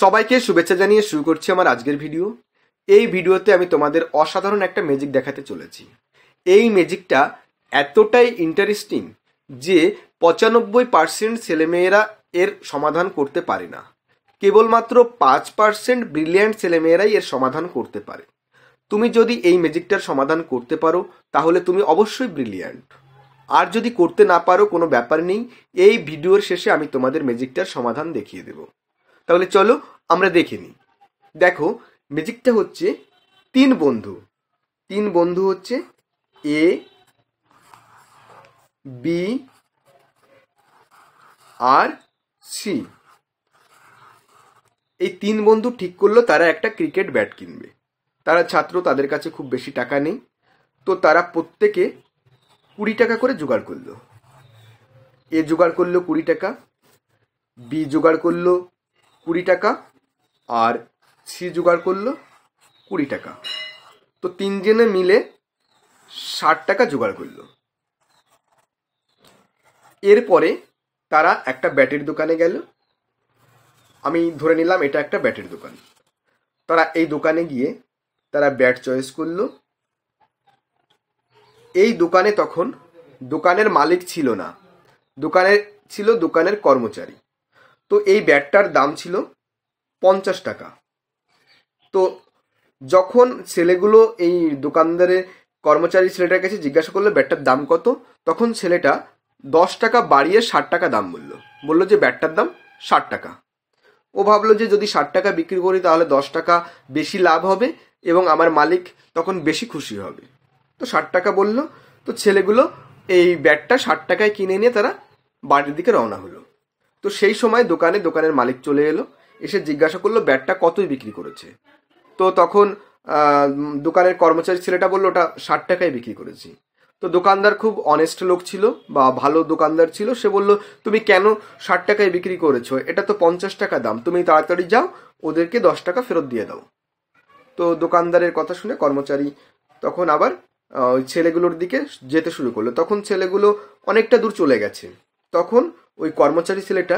সবাইকে শুভেচ্ছা জানিয়ে শুরু করছি আমার আজকের ভিডিও এই ভিডিওতে আমি তোমাদের অসাধারণ একটা ম্যাজিক দেখাতে চলেছি এই ম্যাজিকটা এতটাই ইন্টারেস্টিং যে পঁচানব্বই পার্সেন্ট ছেলেমেয়েরা এর সমাধান করতে পারে না কেবলমাত্র পাঁচ পার্সেন্ট ব্রিলিয়ান্ট ছেলেমেয়েরাই এর সমাধান করতে পারে তুমি যদি এই ম্যাজিকটার সমাধান করতে পারো তাহলে তুমি অবশ্যই ব্রিলিয়ান্ট আর যদি করতে না পারো কোনো ব্যাপার নেই এই ভিডিওর শেষে আমি তোমাদের ম্যাজিকটার সমাধান দেখিয়ে দেবো তাহলে চলো আমরা দেখে নিই দেখো ম্যাজিকটা হচ্ছে তিন বন্ধু তিন বন্ধু হচ্ছে এ বি আর সি এই তিন বন্ধু ঠিক করলো তারা একটা ক্রিকেট ব্যাট কিনবে তারা ছাত্র তাদের কাছে খুব বেশি টাকা নেই তো তারা প্রত্যেকে কুড়ি টাকা করে জোগাড় করলো এ জোগাড় করলো কুড়ি টাকা বি জোগাড় করলো কুড়ি টাকা আর সি জোগাড় করলো কুড়ি টাকা তো তিনজনে মিলে ষাট টাকা জোগাড় করলো এরপরে তারা একটা ব্যাটের দোকানে গেল আমি ধরে নিলাম এটা একটা ব্যাটের দোকান তারা এই দোকানে গিয়ে তারা ব্যাট চয়েস করলো এই দোকানে তখন দোকানের মালিক ছিল না দোকানের ছিল দোকানের কর্মচারী তো এই ব্যাটটার দাম ছিল পঞ্চাশ টাকা তো যখন ছেলেগুলো এই দোকানদারের কর্মচারী ছেলেটার কাছে জিজ্ঞাসা করলো ব্যাটটার দাম কত তখন ছেলেটা দশ টাকা বাড়িয়ে ষাট টাকা দাম বলল বললো যে ব্যাটটার দাম ষাট টাকা ও ভাবলো যে যদি ষাট টাকা বিক্রি করি তাহলে দশ টাকা বেশি লাভ হবে এবং আমার মালিক তখন বেশি খুশি হবে তো ষাট টাকা বলল তো ছেলেগুলো এই ব্যাটটা ষাট টাকায় কিনে নিয়ে তারা বাড়ির দিকে রওনা হলো তো সেই সময় দোকানে দোকানের মালিক চলে এলো এসে জিজ্ঞাসা করলো ব্যাটটা কতই বিক্রি করেছে তো তখন দোকানের কর্মচারী ছেলেটা বললো ওটা ষাট টাকায় বিক্রি করেছি তো দোকানদার খুব অনেস্ট লোক ছিল বা ভালো দোকানদার ছিল সে বলল তুমি কেন ষাট টাকায় বিক্রি করেছো এটা তো পঞ্চাশ টাকা দাম তুমি তাড়াতাড়ি যাও ওদেরকে দশ টাকা ফেরত দিয়ে দাও তো দোকানদারের কথা শুনে কর্মচারী তখন আবার ওই ছেলেগুলোর দিকে যেতে শুরু করলো তখন ছেলেগুলো অনেকটা দূর চলে গেছে তখন ওই কর্মচারী ছেলেটা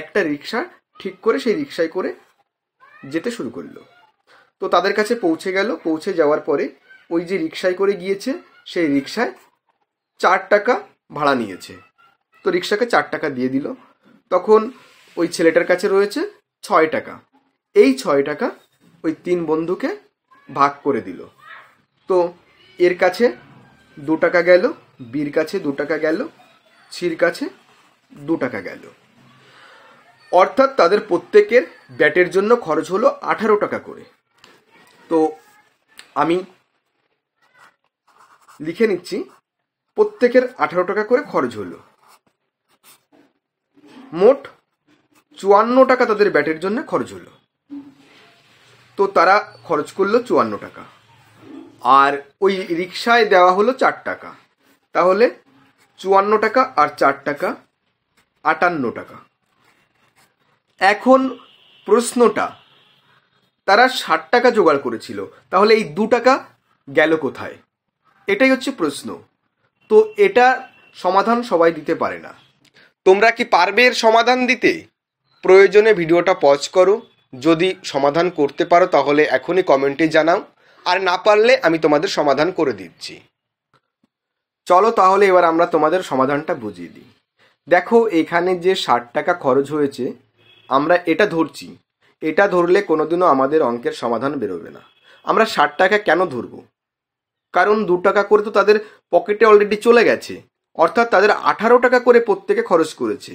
একটা রিক্সা ঠিক করে সেই রিক্সায় করে যেতে শুরু করলো তো তাদের কাছে পৌঁছে গেল পৌঁছে যাওয়ার পরে ওই যে রিক্সায় করে গিয়েছে সেই রিক্সায় চার টাকা ভাড়া নিয়েছে তো রিক্সাকে চার টাকা দিয়ে দিল তখন ওই ছেলেটার কাছে রয়েছে ছয় টাকা এই ছয় টাকা ওই তিন বন্ধুকে ভাগ করে দিল তো এর কাছে দু টাকা গেল বীর কাছে দু টাকা গেল ছির কাছে দু টাকা গেল অর্থাৎ তাদের প্রত্যেকের ব্যাটের জন্য খরচ হলো আঠারো টাকা করে তো আমি লিখে নিচ্ছি প্রত্যেকের আঠারো টাকা করে খরচ হলো মোট চুয়ান্ন টাকা তাদের ব্যাটের জন্য খরচ হলো তো তারা খরচ করলো চুয়ান্ন টাকা আর ওই রিক্সায় দেওয়া হলো চার টাকা তাহলে চুয়ান্ন টাকা আর চার টাকা আটান্ন টাকা এখন প্রশ্নটা তারা ষাট টাকা জোগাড় করেছিল তাহলে এই দু টাকা গেল কোথায় এটাই হচ্ছে প্রশ্ন তো এটা সমাধান সবাই দিতে পারে না তোমরা কি পারবে এর সমাধান দিতে প্রয়োজনে ভিডিওটা পজ করো যদি সমাধান করতে পারো তাহলে এখনই কমেন্টে জানাও আর না পারলে আমি তোমাদের সমাধান করে দিচ্ছি চলো তাহলে এবার আমরা তোমাদের সমাধানটা বুঝিয়ে দিই দেখো এখানে যে ষাট টাকা খরচ হয়েছে আমরা এটা ধরছি এটা ধরলে কোনোদিনও আমাদের অঙ্কের সমাধান বেরোবে না আমরা ষাট টাকা কেন ধরব কারণ দু টাকা করে তো তাদের পকেটে অলরেডি চলে গেছে অর্থাৎ তাদের আঠারো টাকা করে প্রত্যেকে খরচ করেছে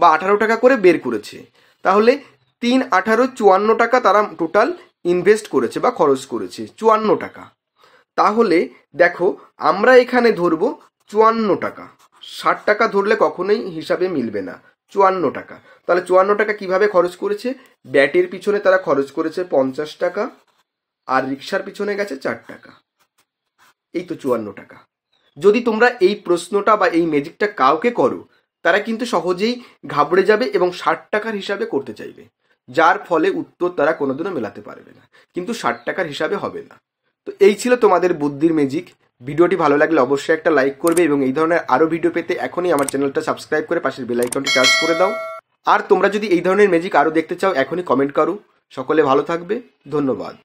বা আঠারো টাকা করে বের করেছে তাহলে তিন আঠারো চুয়ান্ন টাকা তারা টোটাল ইনভেস্ট করেছে বা খরচ করেছে চুয়ান্ন টাকা তাহলে দেখো আমরা এখানে ধরবো চুয়ান্ন টাকা ষাট টাকা ধরলে কখনোই হিসাবে মিলবে না চুয়ান্ন টাকা তাহলে চুয়ান্ন টাকা কিভাবে খরচ করেছে ব্যাটের পিছনে তারা খরচ করেছে পঞ্চাশ টাকা আর রিক্সার পিছনে গেছে চার টাকা এই তো চুয়ান্ন টাকা যদি তোমরা এই প্রশ্নটা বা এই ম্যাজিকটা কাউকে করো তারা কিন্তু সহজেই ঘাবড়ে যাবে এবং ষাট টাকার হিসাবে করতে চাইবে যার ফলে উত্তর তারা কোনোদিনও মেলাতে পারবে না কিন্তু ষাট টাকার হিসাবে হবে না তো এই ছিল তোমাদের বুদ্ধির ম্যাজিক ভিডিওটি ভালো লাগলে অবশ্যই একটা লাইক করবে এবং এই ধরনের আরও ভিডিও পেতে এখনই আমার চ্যানেলটা সাবস্ক্রাইব করে পাশের বেলাইকনটি টাচ করে দাও আর তোমরা যদি এই ধরনের ম্যাজিক আরও দেখতে চাও এখনই কমেন্ট করো সকলে ভালো থাকবে ধন্যবাদ